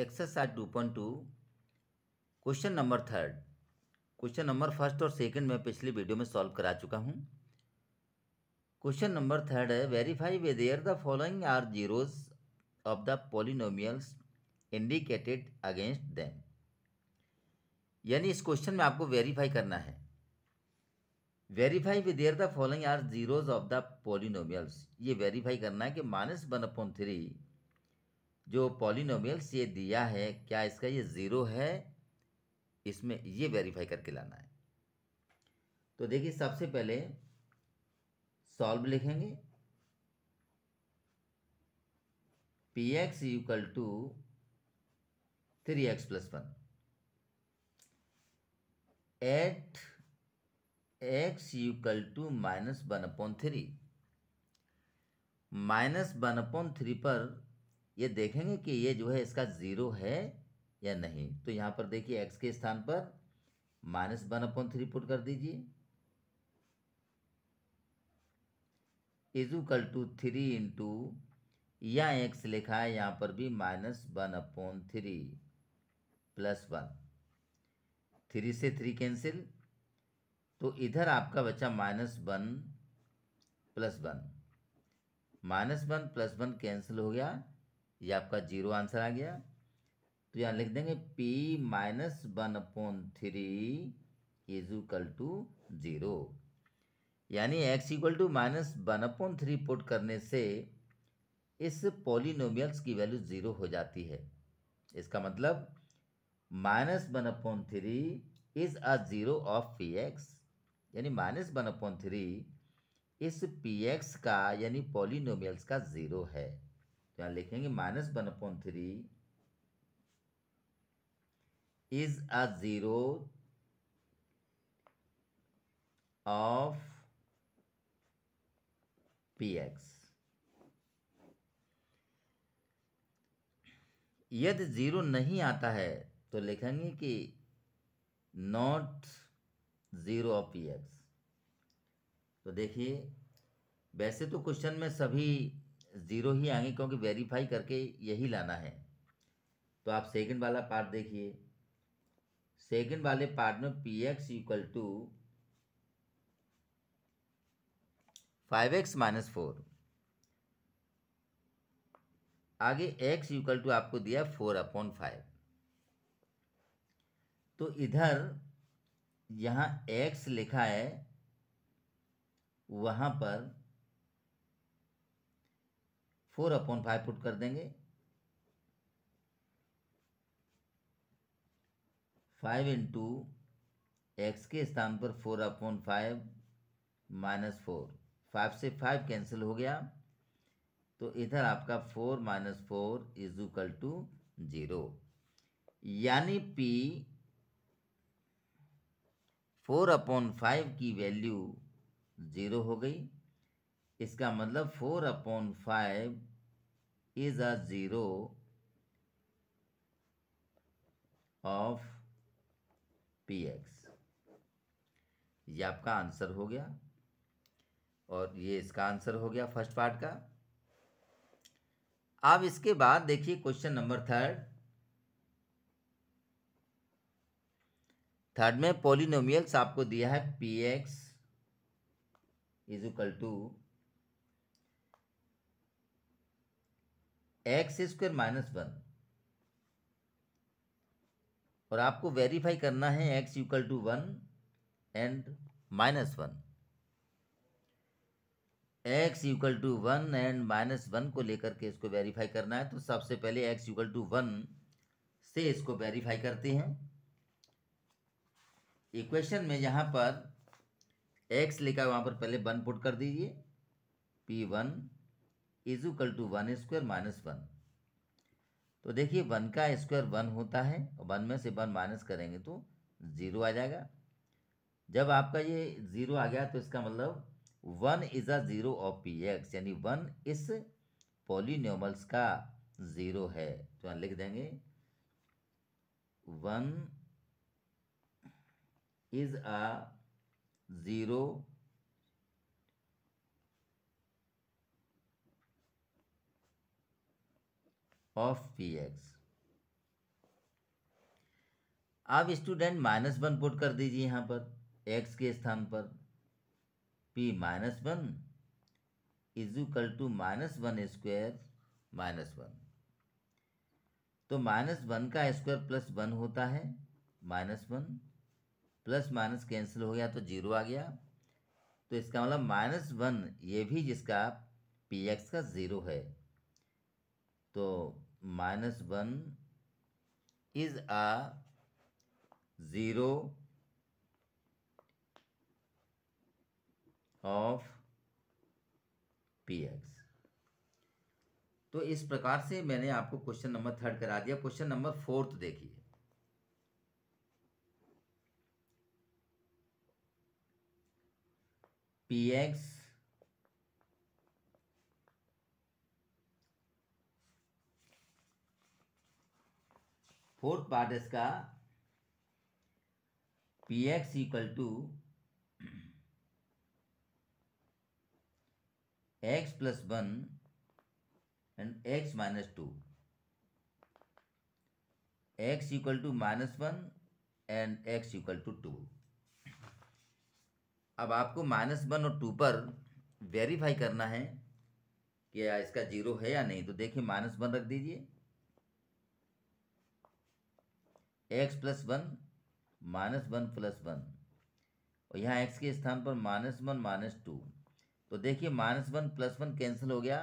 Exercise two point two question number third question number first और second मैं पिछली video में सॉल्व करा चुका हूँ क्वेश्चन नंबर थर्ड है verify whether the following are zeros of the polynomials indicated against them यानी इस क्वेश्चन में आपको वेरीफाई करना है verify whether the following are zeros of the polynomials ये वेरीफाई करना है कि माइनस वन अपॉन थ्री जो पॉलिनोमियल्स ये दिया है क्या इसका ये ज़ीरो है इसमें ये वेरीफाई करके लाना है तो देखिए सबसे पहले सॉल्व लिखेंगे P X equal to three X plus one at X equal to minus one upon three minus one upon three पर ये देखेंगे कि ये जो है इसका ज़ीरो है या नहीं तो यहाँ पर देखिए एक्स के स्थान पर minus one upon three put कर दीजिए इजुकल टू थ्री इंटू या एक्स लिखा है यहाँ पर भी minus one upon three plus one three से थ्री कैंसिल तो इधर आपका बच्चा minus one plus one minus one plus one cancel हो गया ये आपका जीरो आंसर आ गया तो यहाँ लिख देंगे p minus one upon three is equal to zero यानी x equal to minus one upon three put करने से इस पॉलिनोमियल्स की वैल्यू ज़ीरो हो जाती है इसका मतलब minus one upon three is a zero of P X यानी माइनस वन अपॉन थ्री इस पी एक्स का यानी पॉलिनोमियल्स का ज़ीरो है तो लिखेंगे minus one upon three is a zero of P X यदि ज़ीरो नहीं आता है तो लिखेंगे कि not zero of P X तो देखिए वैसे तो क्वेश्चन में सभी ज़ीरो ही आएंगे क्योंकि वेरीफाई करके यही लाना है तो आप सेकंड वाला पार्ट देखिए सेकंड वाले पार्ट में P X equal to five X minus four आगे एक्स इक्वल टू आपको दिया फोर अपॉन फाइव तो इधर यहाँ एक्स लिखा है वहाँ पर फोर अपॉन फाइव पुट कर देंगे फाइव इंटू एक्स के स्थान पर four upon five minus four five से फाइव कैंसिल हो गया तो इधर आपका four minus four is equal to zero यानी पी फोर अपॉन फाइव की वैल्यू ज़ीरो हो गई इसका मतलब four upon five is a zero of P X ये आपका आंसर हो गया और ये इसका आंसर हो गया फर्स्ट पार्ट का अब इसके बाद देखिए क्वेश्चन नंबर थर्ड थर्ड में पोलिनोमियल्स आपको दिया है P X is equal to X square minus one और आपको वेरीफाई करना है X equal to one and minus one X equal to one and minus one को लेकर के इसको वेरीफाई करना है तो सबसे पहले एक्स इक्वल टू वन से इसको वेरीफाई करते हैं इक्वेशन में यहाँ पर एक्स लिखा वहाँ पर पहले वन पुट कर दीजिए P one is equal to one square minus one तो देखिए वन का स्क्वायर वन होता है और वन में से वन माइनस करेंगे तो ज़ीरो आ जाएगा जब आपका ये ज़ीरो आ गया तो इसका मतलब one is a zero of P X यानी वन इस पॉलिनोमल्स का ज़ीरो है तो यहाँ लिख देंगे one is a zero of P X आप स्टूडेंट माइनस वन पुट कर दीजिए यहाँ पर एक्स के स्थान पर P minus one equal to minus one square minus one तो माइनस वन का स्क्वायर प्लस वन होता है minus one plus minus cancel हो गया तो जीरो आ गया तो इसका मतलब माइनस वन ये भी जिसका पी एक्स का ज़ीरो है तो minus one is a zero of P X तो इस प्रकार से मैंने आपको क्वेश्चन नंबर थर्ड करा दिया क्वेश्चन नंबर फोर्थ देखिए पी एक्स फोर्थ पार्ट इसका P X equal to X plus one and X minus two X equal to minus one and X equal to two अब आपको minus one और two पर verify करना है कि इसका जीरो है या नहीं तो देखिए माइनस वन रख दीजिए X plus one minus one plus one और यहाँ एक्स के स्थान पर माइनस वन माइनस टू तो देखिए minus one plus one cancel हो गया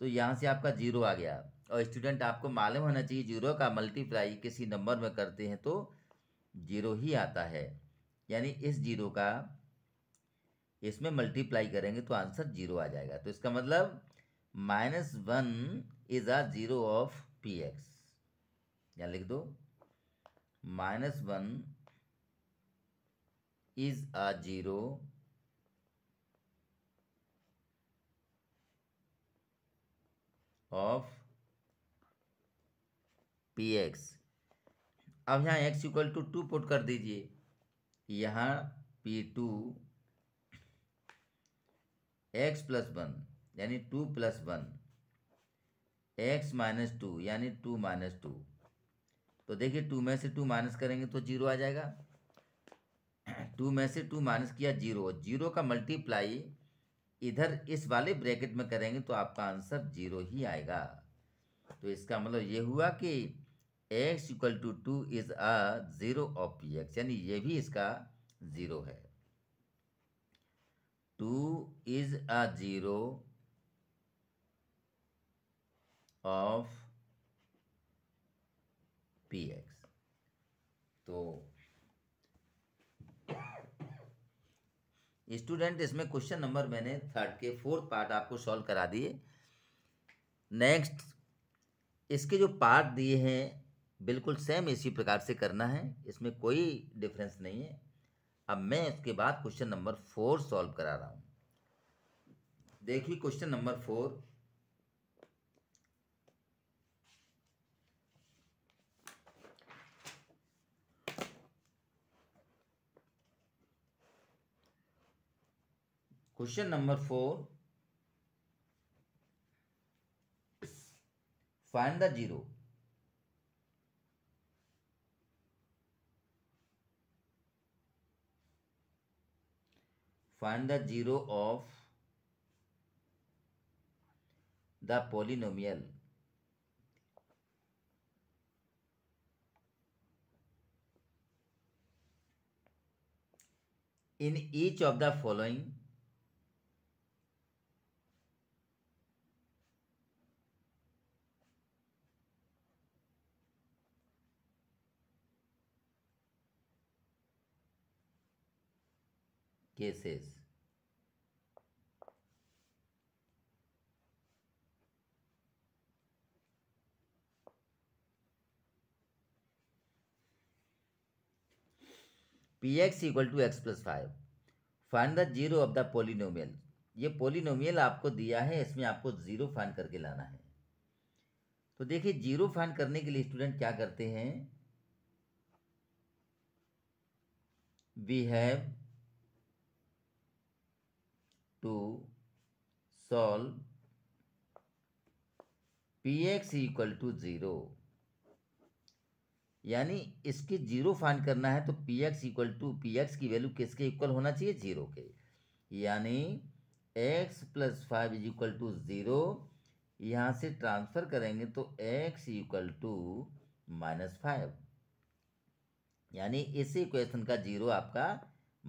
तो यहाँ से आपका जीरो आ गया और स्टूडेंट आपको मालूम होना चाहिए जीरो का मल्टीप्लाई किसी नंबर में करते हैं तो जीरो ही आता है यानी इस जीरो का इसमें मल्टीप्लाई करेंगे तो आंसर जीरो आ जाएगा तो इसका मतलब minus one is a zero of P X यहाँ लिख दो minus one is a zero of P X अब यहाँ X equal to two put कर दीजिए यहाँ P two X plus one यानी two plus one X minus two यानी टू माइनस टू तो देखिए टू में से टू माइनस करेंगे तो जीरो आ जाएगा टू में से टू माइनस किया जीरो जीरो का मल्टीप्लाई इधर इस वाले ब्रैकेट में करेंगे तो आपका आंसर जीरो ही आएगा तो इसका मतलब ये हुआ कि X equal to two is a zero of P X यानी ये भी इसका ज़ीरो है two is a zero of P X तो स्टूडेंट इसमें क्वेश्चन नंबर मैंने थर्ड के फोर्थ पार्ट आपको सॉल्व करा दिए नेक्स्ट इसके जो पार्ट दिए हैं बिल्कुल सेम इसी प्रकार से करना है इसमें कोई डिफरेंस नहीं है अब मैं इसके बाद क्वेश्चन नंबर फोर सॉल्व करा रहा हूँ देखिए question number four Question number 4. Find the zero. Find the zero of the polynomial in each of the following cases P X equal to X plus five find the zero of the polynomial ये polynomial आपको दिया है इसमें आपको zero fine करके लाना है तो देखिए जीरो फाइन करने के लिए स्टूडेंट क्या करते हैं we have to solve px equal to zero यानी इसकी जीरो फाइंड करना है तो P X equal to P X की वैल्यू किसके इक्वल होना चाहिए जीरो के यानी X plus five is equal to zero यहाँ से ट्रांसफ़र करेंगे तो X equal to minus five यानी इसी इक्वेशन का जीरो आपका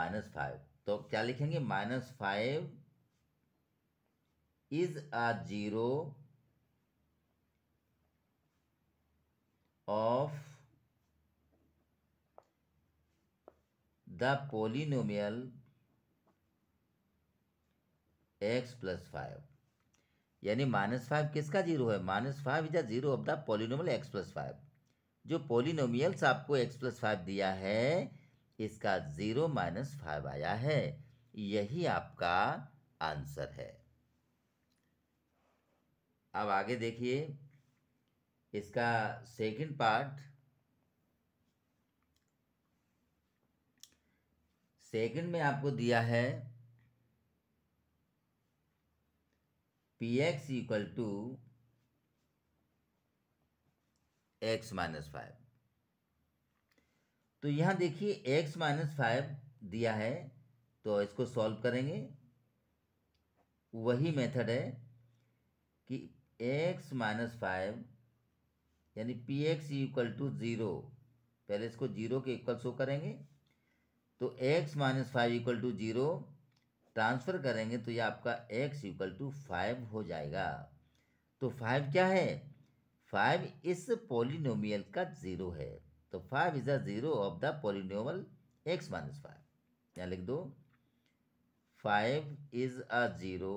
माइनस फाइव तो क्या लिखेंगे minus five is a zero of the polynomial X plus five यानी माइनस फाइव किसका जीरो है minus five is a zero of the polynomial X plus five जो पोलिनोमियल्स आपको एक्स प्लस फाइव दिया है इसका जीरो माइनस फाइव आया है यही आपका आंसर है अब आगे देखिए इसका सेकंड पार्ट सेकंड में आपको दिया है P X equal to X minus five तो यहां देखिए एक्स माइनस फाइव दिया है तो इसको सॉल्व करेंगे वही मेथड है कि एक्स माइनस फाइव यानी P X equal to zero पहले इसको जीरो के इक्वल शो करेंगे तो X minus five equal to zero transfer करेंगे तो ये आपका एक्स इक्वल टू फाइव हो जाएगा तो फाइव क्या है फाइव इस पोलिनोमियल का ज़ीरो है तो five is the zero of the polynomial X minus five यहाँ लिख दो five is a zero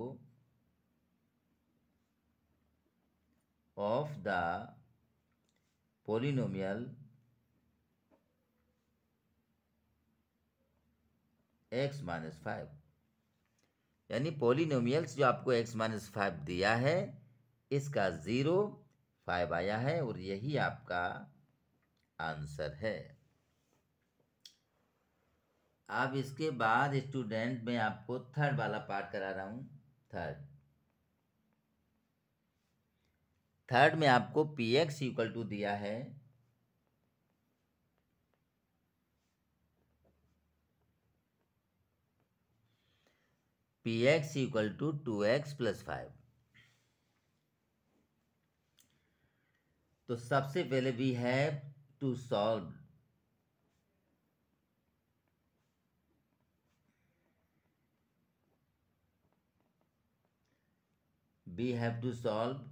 of the polynomial x minus five यानी पोलिनोमियल्स जो आपको x माइनस फाइव दिया है इसका ज़ीरो फाइव आया है और यही आपका आंसर है अब इसके बाद स्टूडेंट मैं आपको थर्ड वाला पार्ट करा रहा हूँ थर्ड थर्ड में आपको पी एक्स इक्वल टू दिया है P X equal to two X plus five तो सबसे पहले we have to solve we have to solve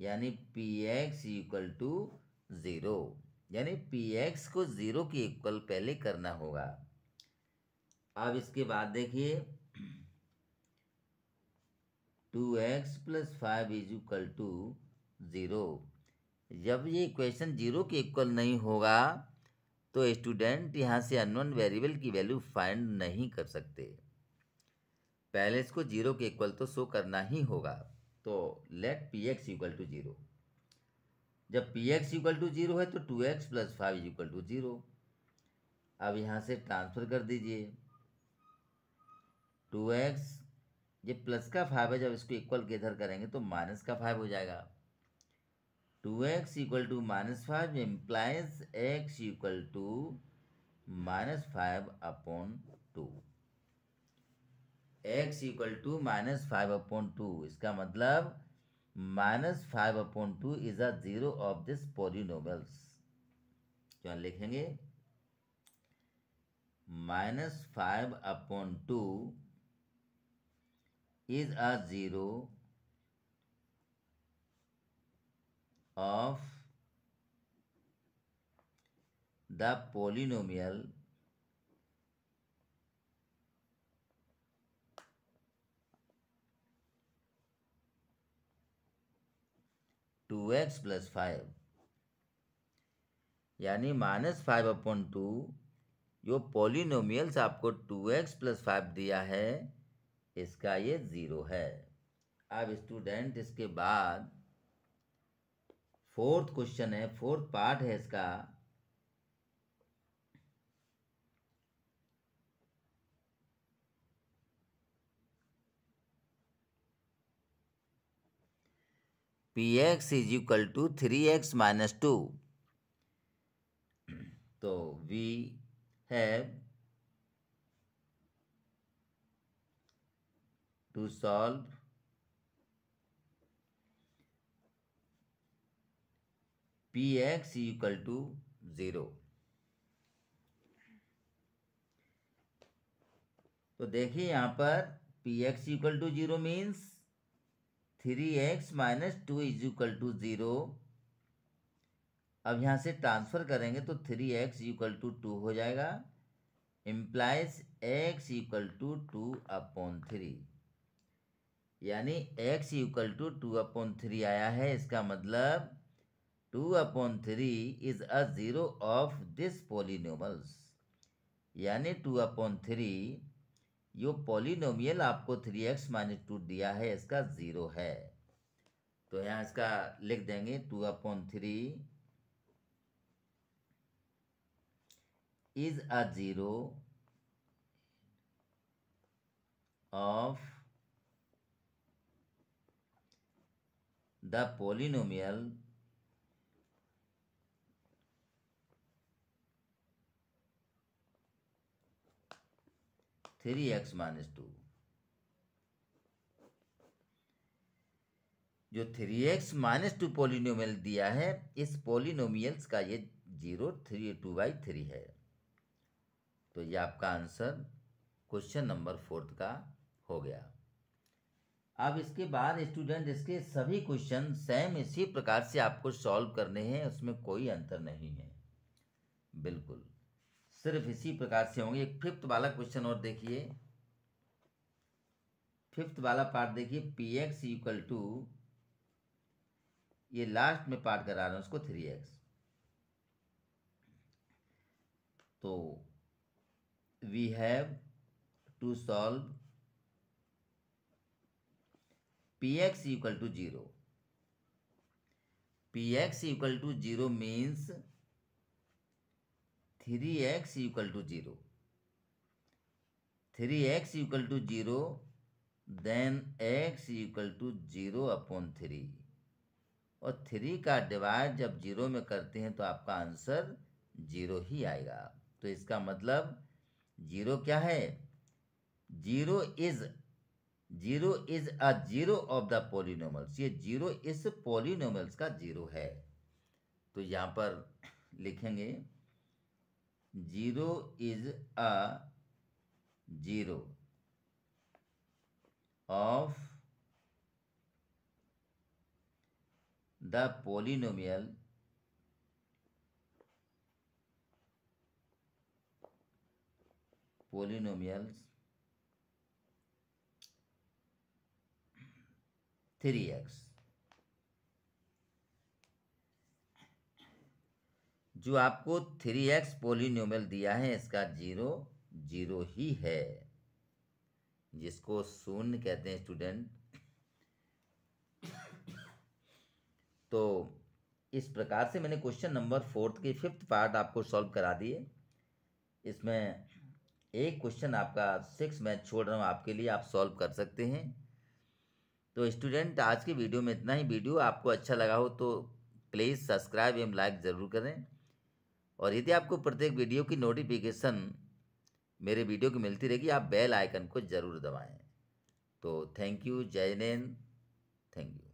यानी P X equal to zero यानी पी एक्स को ज़ीरो के इक्वल पहले करना होगा अब इसके बाद देखिए two X plus five is equal to zero जब ये इक्वेशन जीरो के इक्वल नहीं होगा तो स्टूडेंट यहाँ से अननोन वेरिएबल की वैल्यू फाइंड नहीं कर सकते पहले इसको जीरो के इक्वल तो शो करना ही होगा तो let P X equal to zero जब P X equal to zero है तो two X plus five equal to zero अब यहाँ से ट्रांसफ़र कर दीजिए टू एक्स ये प्लस का फाइव है जब इसको इक्वल के इधर करेंगे तो माइनस का फाइव हो जाएगा two X equal to minus five implies X equal to minus five upon two X equal to minus five upon two इसका मतलब minus five upon two is a zero of this polynomials क्या लिखेंगे minus five upon two is a zero of the polynomial two X plus five यानी minus five upon two जो polynomials आपको two X plus five दिया है इसका ये zero है अब स्टूडेंट इसके बाद फोर्थ क्वेश्चन है फोर्थ पार्ट है इसका P X is equal to three X minus two तो we have to solve P X equal to zero तो देखिए यहां पर P X equal to zero means three X minus two is equal to zero अब यहाँ से transfer करेंगे तो three X equal to two हो जाएगा implies X equal to two upon three यानी x equal to two upon three आया है इसका मतलब two upon three is a zero of this polynomials यानी टू अपॉन थ्री यो पॉलिनोमियल आपको थ्री एक्स माइनस टू दिया है इसका ज़ीरो है तो यहाँ इसका लिख देंगे two upon three is a zero of the polynomial three X minus two जो three X minus two polynomial दिया है इस पोलिनोमियल्स का ये zero three two by three है तो ये आपका आंसर क्वेश्चन नंबर फोर्थ का हो गया अब इसके बाद स्टूडेंट इसके सभी क्वेश्चन सेम इसी प्रकार से आपको सॉल्व करने हैं उसमें कोई अंतर नहीं है बिल्कुल सिर्फ इसी प्रकार से होंगे एक फिफ्थ वाला क्वेश्चन और देखिए फिफ्थ वाला पार्ट देखिए पी एक्स इक्वल टू ये लास्ट में पार्ट करा रहा हूँ उसको थ्री एक्स तो we have to solve P X equal to zero P X equal to zero means three X equal to zero three X equal to zero then X equal to zero upon three और three का divide जब zero में करते हैं तो आपका answer zero ही आएगा तो इसका मतलब जीरो क्या है zero is zero is a zero of the polynomials ये जीरो इस पोलिनोमल्स का जीरो है तो यहाँ पर लिखेंगे zero is a zero of the polynomial polynomials 3x जो आपको थ्री एक्स पोलिनोमल दिया है इसका जीरो जीरो ही है जिसको शून्य कहते हैं स्टूडेंट तो इस प्रकार से मैंने क्वेश्चन नंबर फोर्थ की फिफ्थ पार्ट आपको सॉल्व करा दिए इसमें एक क्वेश्चन आपका सिक्स मैं छोड़ रहा हूँ आपके लिए आप सॉल्व कर सकते हैं तो स्टूडेंट आज के वीडियो में इतना ही वीडियो आपको अच्छा लगा हो तो प्लीज़ सब्सक्राइब एवं लाइक ज़रूर करें और यदि आपको प्रत्येक वीडियो की नोटिफिकेशन मेरे वीडियो की मिलती रहेगी आप बेल आइकन को ज़रूर दबाएं तो थैंक यू जय नैन थैंक यू